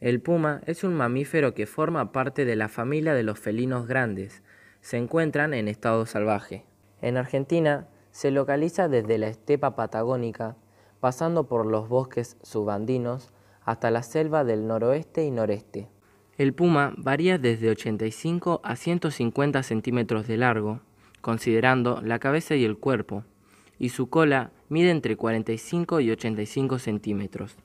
El puma es un mamífero que forma parte de la familia de los felinos grandes. Se encuentran en estado salvaje. En Argentina se localiza desde la estepa patagónica, pasando por los bosques subandinos hasta la selva del noroeste y noreste. El puma varía desde 85 a 150 centímetros de largo, considerando la cabeza y el cuerpo, y su cola mide entre 45 y 85 centímetros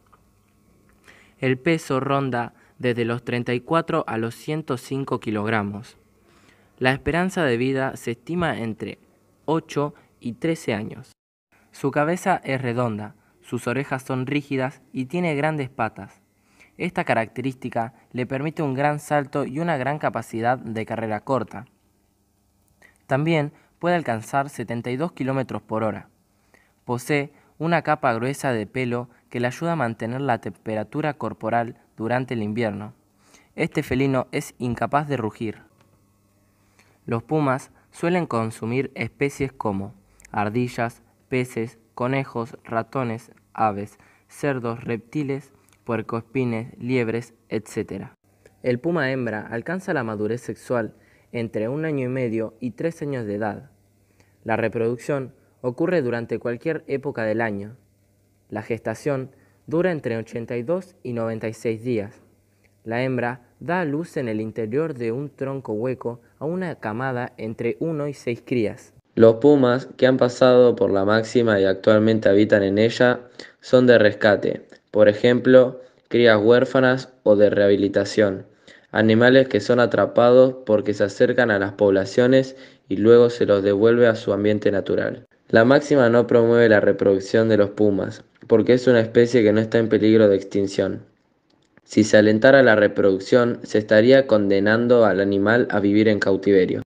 el peso ronda desde los 34 a los 105 kilogramos. La esperanza de vida se estima entre 8 y 13 años. Su cabeza es redonda, sus orejas son rígidas y tiene grandes patas. Esta característica le permite un gran salto y una gran capacidad de carrera corta. También puede alcanzar 72 kilómetros por hora. Posee una capa gruesa de pelo que le ayuda a mantener la temperatura corporal durante el invierno. Este felino es incapaz de rugir. Los pumas suelen consumir especies como ardillas, peces, conejos, ratones, aves, cerdos, reptiles, puercoespines, liebres, etc. El puma hembra alcanza la madurez sexual entre un año y medio y tres años de edad. La reproducción ocurre durante cualquier época del año, la gestación dura entre 82 y 96 días. La hembra da a luz en el interior de un tronco hueco a una camada entre 1 y 6 crías. Los pumas que han pasado por la máxima y actualmente habitan en ella son de rescate, por ejemplo, crías huérfanas o de rehabilitación, animales que son atrapados porque se acercan a las poblaciones y luego se los devuelve a su ambiente natural. La máxima no promueve la reproducción de los pumas, porque es una especie que no está en peligro de extinción. Si se alentara la reproducción, se estaría condenando al animal a vivir en cautiverio.